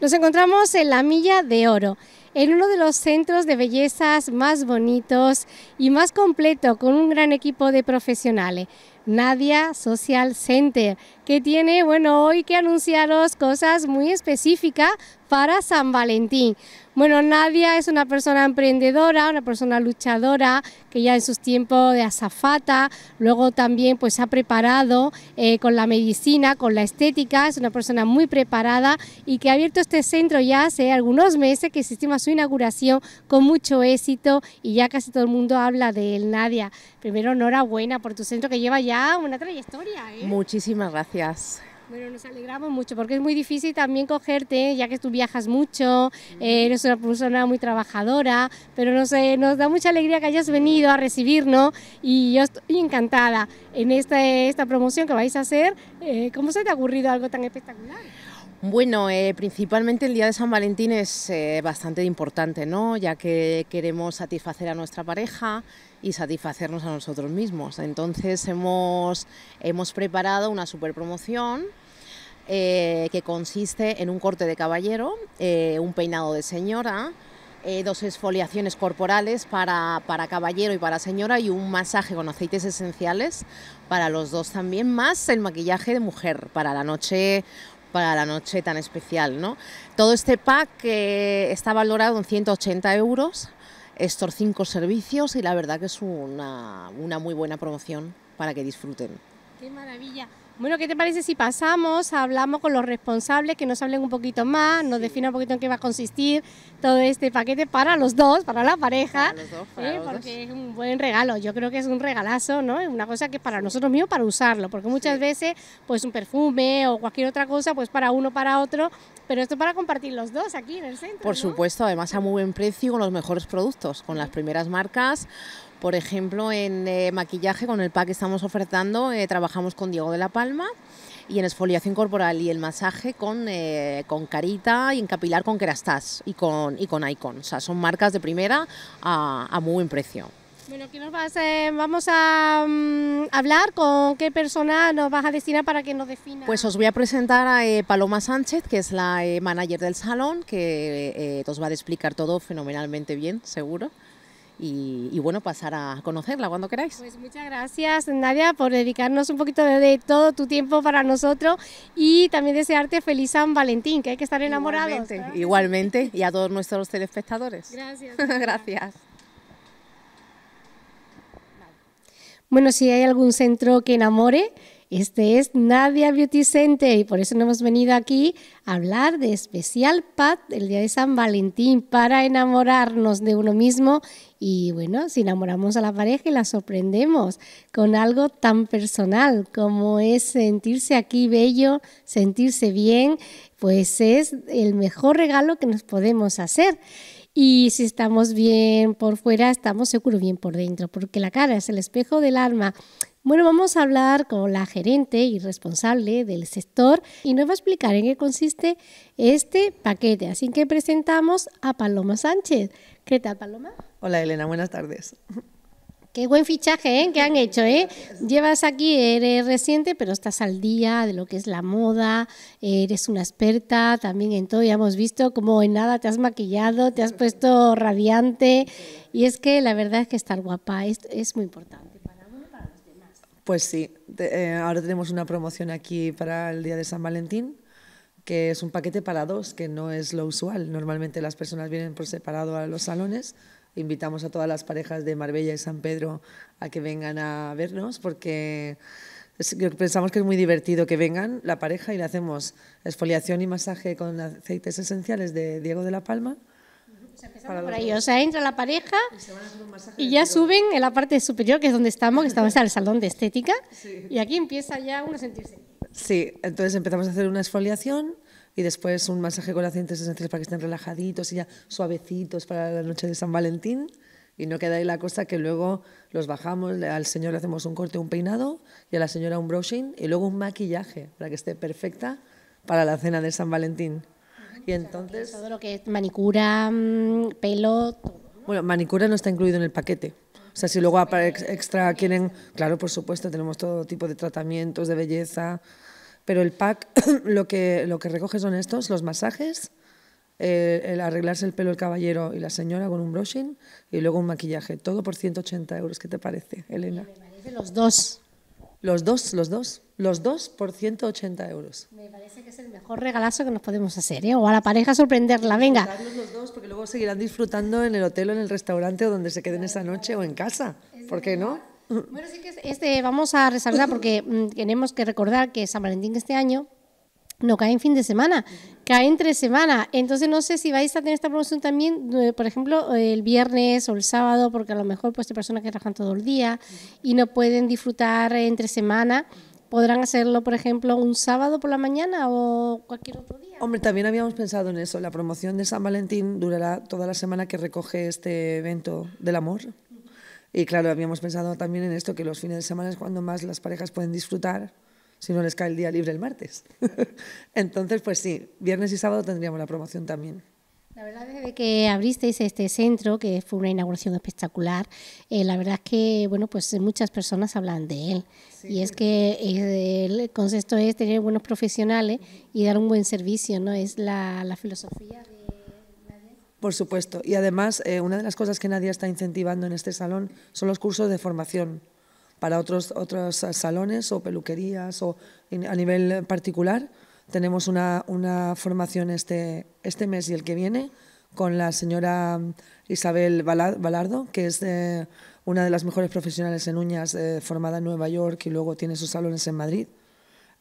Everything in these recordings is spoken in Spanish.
Nos encontramos en la Milla de Oro, en uno de los centros de bellezas más bonitos y más completo, con un gran equipo de profesionales. Nadia Social Center, que tiene, bueno, hoy que anunciaros cosas muy específicas para San Valentín. Bueno, Nadia es una persona emprendedora, una persona luchadora, que ya en sus tiempos de azafata, luego también pues ha preparado eh, con la medicina, con la estética, es una persona muy preparada y que ha abierto este centro ya hace algunos meses que se estima su inauguración con mucho éxito y ya casi todo el mundo habla de él, Nadia. Primero, enhorabuena por tu centro que lleva ya una trayectoria. ¿eh? Muchísimas gracias. Bueno, nos alegramos mucho porque es muy difícil también cogerte, ya que tú viajas mucho, eh, eres una persona muy trabajadora, pero nos, eh, nos da mucha alegría que hayas venido a recibirnos y yo estoy encantada en esta, esta promoción que vais a hacer. Eh, ¿Cómo se te ha ocurrido algo tan espectacular? Bueno, eh, principalmente el Día de San Valentín es eh, bastante importante, ¿no? Ya que queremos satisfacer a nuestra pareja y satisfacernos a nosotros mismos. Entonces hemos, hemos preparado una super promoción eh, que consiste en un corte de caballero, un peinado de señora, dos exfoliaciones corporales para, para, caballero y para señora y un masaje con aceites esenciales para los dos también, más el maquillaje de mujer para la noche para la noche tan especial. ¿no? Todo este pack eh, está valorado en 180 euros, estos cinco servicios y la verdad que es una, una muy buena promoción para que disfruten. ¡Qué maravilla! Bueno, ¿qué te parece si pasamos, hablamos con los responsables, que nos hablen un poquito más, nos definan un poquito en qué va a consistir todo este paquete para los dos, para la pareja? Para los dos, porque es un buen regalo, yo creo que es un regalazo, ¿no? Es una cosa que para nosotros mismos para usarlo, porque muchas veces, pues un perfume o cualquier otra cosa, pues para uno, para otro, pero esto para compartir los dos aquí en el centro. Por supuesto, además a muy buen precio, con los mejores productos, con las primeras marcas por ejemplo, en eh, maquillaje, con el pack que estamos ofertando, eh, trabajamos con Diego de la Palma y en exfoliación corporal y el masaje con, eh, con Carita y en capilar con Kerastase y con, y con Icon. O sea, son marcas de primera a, muy buen precio. Bueno, ¿qué nos vas, eh, vamos a mm, hablar con qué persona nos vas a destinar para que nos defina. Pues os voy a presentar a Paloma Sánchez, que es la manager del salón, que os va a explicar todo fenomenalmente bien, seguro y, bueno, pasar a conocerla cuando queráis. Pues muchas gracias, Nadia, por dedicarnos un poquito de, todo tu tiempo para nosotros y también desearte feliz San Valentín, que hay que estar enamorados. Igualmente, igualmente y a todos nuestros telespectadores. Gracias. gracias. Bueno, si hay algún centro que enamore, este es Nadia Beauty Center y por eso nos hemos venido aquí a hablar de especial Pat el día de San Valentín para enamorarnos de uno mismo y bueno, si enamoramos a la pareja y la sorprendemos con algo tan personal como es sentirse aquí bello, sentirse bien, pues es el mejor regalo que nos podemos hacer. Y si estamos bien por fuera, estamos seguro bien por dentro, porque la cara es el espejo del alma. Bueno, vamos a hablar con la gerente y responsable del sector y nos va a explicar en qué consiste este paquete. Así que presentamos a Paloma Sánchez. ¿Qué tal, Paloma? Hola, Elena, buenas tardes. Qué buen fichaje ¿eh? que han hecho. ¿eh? Llevas aquí, eres reciente, pero estás al día de lo que es la moda, eres una experta también en todo. Ya hemos visto cómo en nada te has maquillado, te has puesto radiante. Y es que la verdad es que estar guapa es, es muy importante. Pues sí, eh, ahora tenemos una promoción aquí para el día de San Valentín, que es un paquete para dos, que no es lo usual. Normalmente las personas vienen por separado a los salones. Invitamos a todas las parejas de Marbella y San Pedro a que vengan a vernos, porque pensamos que es muy divertido que vengan la pareja y le hacemos exfoliación y masaje con aceites esenciales de Diego de la Palma pues o por ahí, o sea, entra la pareja y, ya suben en la parte superior, que es donde estamos, que estamos en el salón de estética, y aquí empieza ya uno a sentirse. Sí, entonces empezamos a hacer una exfoliación y después un masaje con las esenciales para que estén relajaditos y ya suavecitos para la noche de San Valentín. Y no queda ahí la cosa que luego los bajamos, al señor le hacemos un corte, un peinado, y a la señora un brushing, y luego un maquillaje para que esté perfecta para la cena de San Valentín. Y entonces... Todo lo que es manicura, mm, pelo... Bueno, manicura no está incluido en el paquete. O sea, si luego extra quieren... Claro, por supuesto, tenemos todo tipo de tratamientos de belleza. Pero el pack lo que, lo que recoge son estos, los masajes, eh, el, arreglarse el pelo el caballero y la señora con un brushing y luego un maquillaje. Todo por 180 euros. ¿Qué te parece, Elena? Me parece los dos. Los dos, los dos. Los dos por 180 euros. Me parece que es el mejor regalazo que nos podemos hacer, ¿eh? O a la pareja sorprenderla, venga. los dos porque luego seguirán disfrutando en el hotel o en el restaurante o donde se queden esa noche o en casa. ¿Por qué no? Bueno, sí que este, vamos a resaltar porque mm, tenemos que recordar que San Valentín este año no cae en fin de semana, cae entre semana. Entonces no sé si vais a tener esta promoción también, eh, por ejemplo, eh, el viernes o el sábado, porque a lo mejor pues hay personas que trabajan todo el día y no pueden disfrutar entre semana. ¿Podrán hacerlo, por ejemplo, un sábado por la mañana o cualquier otro día? Hombre, también habíamos pensado en eso. La promoción de San Valentín durará toda la semana que recoge este evento del amor. Y claro, habíamos pensado también en esto, que los fines de semana es cuando más las parejas pueden disfrutar si no les cae el día libre el martes. Entonces, pues sí, viernes y sábado tendríamos la promoción también. La verdad desde que abristeis este centro, que fue una inauguración espectacular, eh, la verdad es que bueno, pues muchas personas hablan de él. Y es que eh, el concepto es tener buenos profesionales y dar un buen servicio, ¿no? Es la, filosofía de por supuesto. Y además, eh, una de las cosas que nadie está incentivando en este salón son los cursos de formación para otros, otros salones o peluquerías o a nivel particular. Tenemos una, una formación este, este mes y el que viene con la señora Isabel Balardo, que es eh, una de las mejores profesionales en uñas eh, formada en Nueva York y luego tiene sus salones en Madrid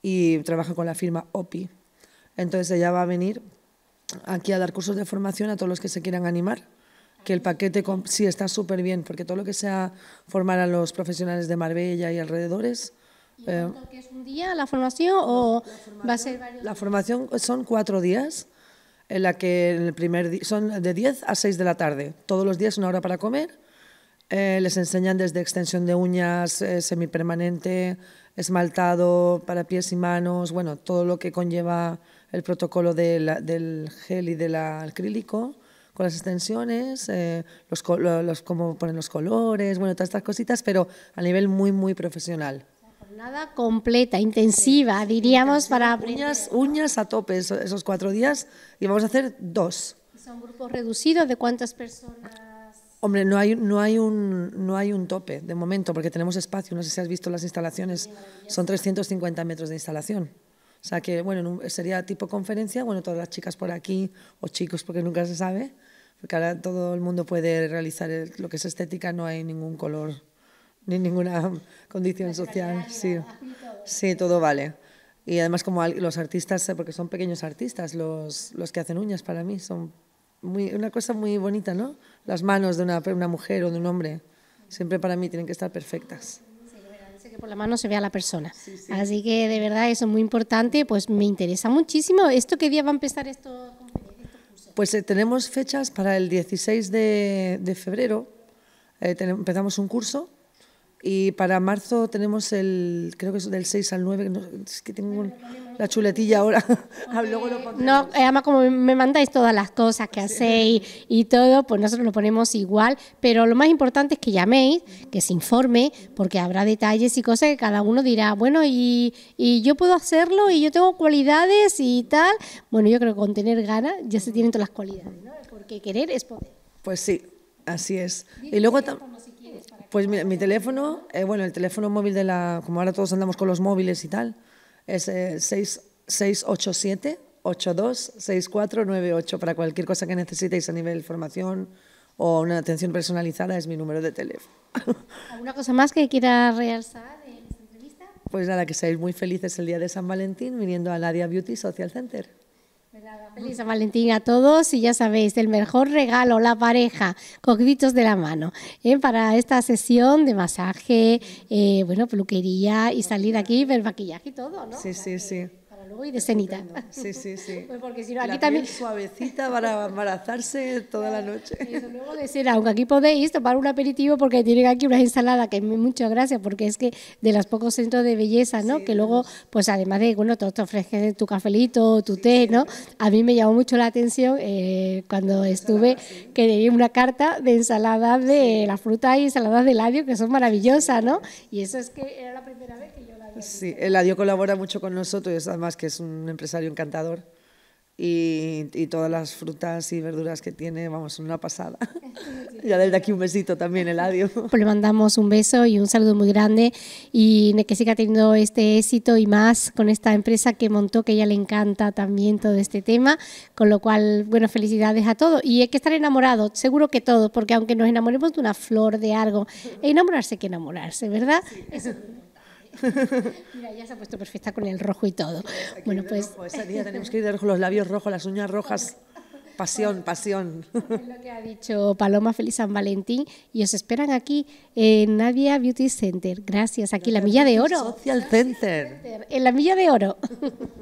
y trabaja con la firma OPI. Entonces ella va a venir aquí a dar cursos de formación a todos los que se quieran animar que el paquete sí está súper bien, porque todo lo que sea formar a los profesionales de Marbella y alrededores... Eh, que es un día la formación o va a ser varios La formación son cuatro días, en la que en el primer son de 10 a 6 de la tarde, todos los días una hora para comer, eh, les enseñan desde extensión de uñas, eh, semipermanente, esmaltado para pies y manos, bueno, todo lo que conlleva el protocolo del gel y del acrílico con las extensiones, eh, los, los, cómo ponen los colores, bueno, todas estas cositas, pero a nivel muy, muy profesional. Nada completa, intensiva, diríamos para Uñas, uñas a tope esos, cuatro días y vamos a hacer dos. ¿Son grupos reducidos de cuántas personas? Hombre, no hay, no, hay un, no hay un tope de momento porque tenemos espacio. No sé si has visto las instalaciones, son 350 metros de instalación. O sea que, bueno, sería tipo conferencia, bueno, todas las chicas por aquí o chicos porque nunca se sabe porque ahora todo el mundo puede realizar lo que es estética, no hay ningún color ni ninguna condición social. Sí, sí, todo vale. Y además como los artistas, eh, porque son pequeños artistas, los, los que hacen uñas para mí, son una cosa muy bonita, ¿no? Las manos de una, una mujer o de un hombre, siempre para mí tienen que estar perfectas que por la mano se vea la persona. Así que de verdad eso es muy importante, pues me interesa muchísimo. ¿Esto qué día va a empezar esto? Pues eh, tenemos fechas para el 16 de, febrero. Eh, empezamos un curso y para marzo tenemos el, creo que es del 6 al 9, es que tengo la chuletilla ahora. Ah, no, eh, además como me mandáis todas las cosas que hacéis y todo, pues nosotros lo ponemos igual, pero lo más importante es que llaméis, que se informe, porque habrá detalles y cosas que cada uno dirá, bueno, y, y yo puedo hacerlo y yo tengo cualidades y tal. Bueno, yo creo que con tener ganas ya se tienen todas las cualidades, ¿no? Porque querer es poder. Pues sí, así es. Y luego también pues mi teléfono, eh, bueno, el teléfono móvil de la, como ahora todos andamos con los móviles y tal, es eh, 687 826498 para cualquier cosa que necesitéis a nivel formación o una atención personalizada es mi número de teléfono. ¿Alguna cosa más que quiera realzar en esta entrevista? Pues nada, que seáis muy felices el día de San Valentín viniendo a Ladia Beauty Social Center feliz San a todos y ya sabéis, el mejor regalo, la pareja, con de la mano, ¿eh? para esta sesión de masaje, eh, bueno, peluquería y salir aquí, ver maquillaje y todo, ¿no? Sí, sí, sí luego y de cenita. Sí, sí, sí. Pues porque si no, aquí también. suavecita para embarazarse toda la noche. Eso, luego de cena, aunque aquí podéis tomar un aperitivo porque tienen aquí una ensalada, que muchas gracias, porque es que de los pocos centros de belleza, ¿no? que luego, pues además de, bueno, todo te ofrecen tu cafelito, tu té, ¿no? A mí me llamó mucho la atención eh, cuando estuve que leí una carta de ensaladas de la fruta y ensaladas de ladio que son maravillosas, ¿no? Y eso es que era la primera vez Sí, Eladio colabora mucho con nosotros, es además que es un empresario encantador. Y, todas las frutas y verduras que tiene, vamos, son una pasada. ya desde aquí un besito también, Eladio. Pues le mandamos un beso y un saludo muy grande y que siga teniendo este éxito y más con esta empresa que montó, que a ella le encanta también todo este tema, con lo cual, bueno, felicidades a todos. Y hay que estar enamorado, seguro que todos, porque aunque nos enamoremos de una flor, de algo, enamorarse que enamorarse, ¿verdad? Eso. Mira, ya se ha puesto perfecta con el rojo y todo. bueno, pues. día tenemos que ir de los labios rojos, las uñas rojas. Pasión, pasión. Es lo que ha dicho Paloma, feliz San Valentín. Y os esperan aquí en Nadia Beauty Center. Gracias, aquí, la Milla de Oro. Social Center. En la Milla de Oro.